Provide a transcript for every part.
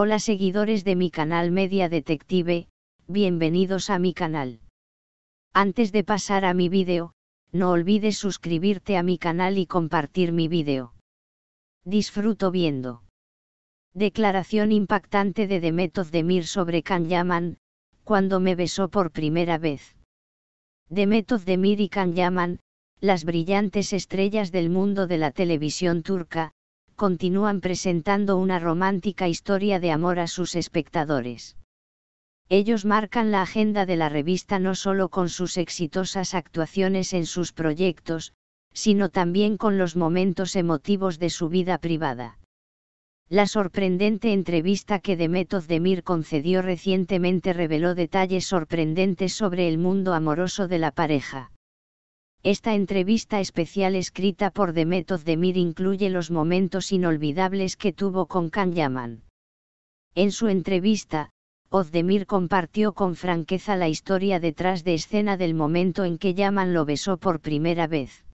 Hola seguidores de mi canal Media Detective, bienvenidos a mi canal. Antes de pasar a mi vídeo, no olvides suscribirte a mi canal y compartir mi vídeo. Disfruto viendo. Declaración impactante de Demet Demir sobre Can Yaman, cuando me besó por primera vez. Demet Demir y Can Yaman, las brillantes estrellas del mundo de la televisión turca, continúan presentando una romántica historia de amor a sus espectadores. Ellos marcan la agenda de la revista no solo con sus exitosas actuaciones en sus proyectos, sino también con los momentos emotivos de su vida privada. La sorprendente entrevista que Demet Demir concedió recientemente reveló detalles sorprendentes sobre el mundo amoroso de la pareja. Esta entrevista especial escrita por Demet Ozdemir incluye los momentos inolvidables que tuvo con Can Yaman. En su entrevista, Ozdemir compartió con franqueza la historia detrás de escena del momento en que Yaman lo besó por primera vez.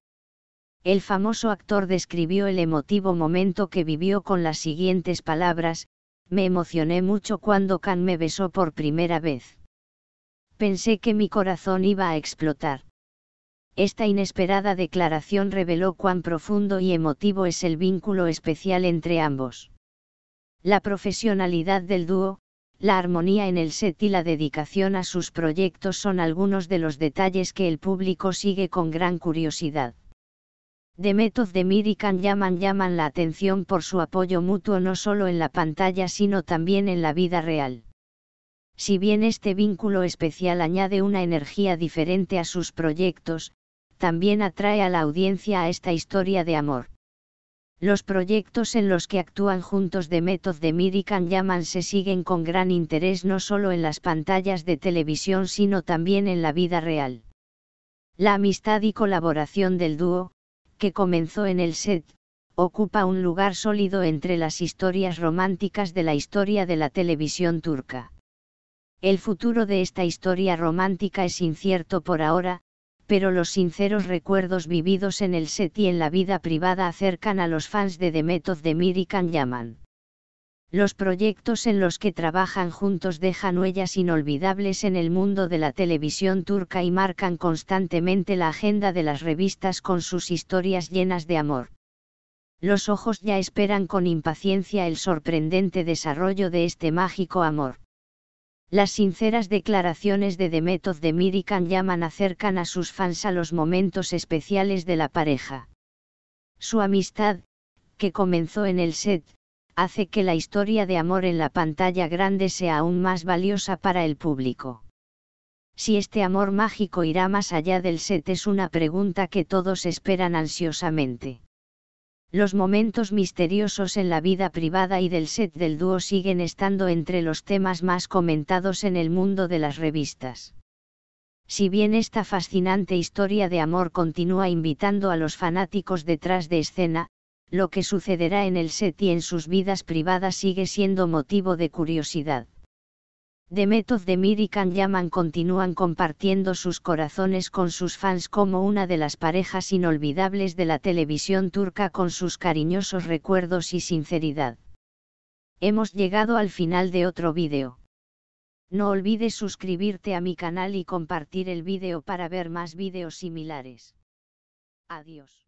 El famoso actor describió el emotivo momento que vivió con las siguientes palabras, me emocioné mucho cuando Can me besó por primera vez. Pensé que mi corazón iba a explotar. Esta inesperada declaración reveló cuán profundo y emotivo es el vínculo especial entre ambos. La profesionalidad del dúo, la armonía en el set y la dedicación a sus proyectos son algunos de los detalles que el público sigue con gran curiosidad. The Method de Mirican llaman llaman la atención por su apoyo mutuo no solo en la pantalla sino también en la vida real. Si bien este vínculo especial añade una energía diferente a sus proyectos, también atrae a la audiencia a esta historia de amor. Los proyectos en los que actúan juntos de Method de Mirican Yaman se siguen con gran interés no solo en las pantallas de televisión sino también en la vida real. La amistad y colaboración del dúo, que comenzó en el set, ocupa un lugar sólido entre las historias románticas de la historia de la televisión turca. El futuro de esta historia romántica es incierto por ahora, pero los sinceros recuerdos vividos en el set y en la vida privada acercan a los fans de The Method de y Yaman. Los proyectos en los que trabajan juntos dejan huellas inolvidables en el mundo de la televisión turca y marcan constantemente la agenda de las revistas con sus historias llenas de amor. Los ojos ya esperan con impaciencia el sorprendente desarrollo de este mágico amor. Las sinceras declaraciones de The de de Mirican llaman acercan a sus fans a los momentos especiales de la pareja. Su amistad, que comenzó en el set, hace que la historia de amor en la pantalla grande sea aún más valiosa para el público. Si este amor mágico irá más allá del set es una pregunta que todos esperan ansiosamente. Los momentos misteriosos en la vida privada y del set del dúo siguen estando entre los temas más comentados en el mundo de las revistas. Si bien esta fascinante historia de amor continúa invitando a los fanáticos detrás de escena, lo que sucederá en el set y en sus vidas privadas sigue siendo motivo de curiosidad de Demir y Can Yaman continúan compartiendo sus corazones con sus fans como una de las parejas inolvidables de la televisión turca con sus cariñosos recuerdos y sinceridad. Hemos llegado al final de otro vídeo. No olvides suscribirte a mi canal y compartir el vídeo para ver más vídeos similares. Adiós.